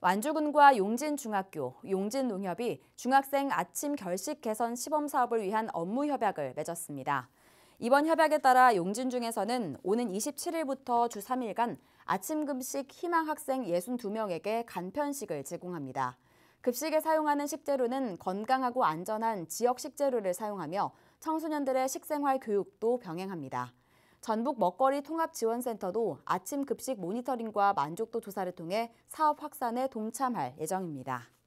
완주군과 용진중학교, 용진농협이 중학생 아침 결식 개선 시범 사업을 위한 업무 협약을 맺었습니다. 이번 협약에 따라 용진중에서는 오는 27일부터 주 3일간 아침 급식 희망 학생 62명에게 간편식을 제공합니다. 급식에 사용하는 식재료는 건강하고 안전한 지역 식재료를 사용하며 청소년들의 식생활 교육도 병행합니다. 전북 먹거리 통합지원센터도 아침 급식 모니터링과 만족도 조사를 통해 사업 확산에 동참할 예정입니다.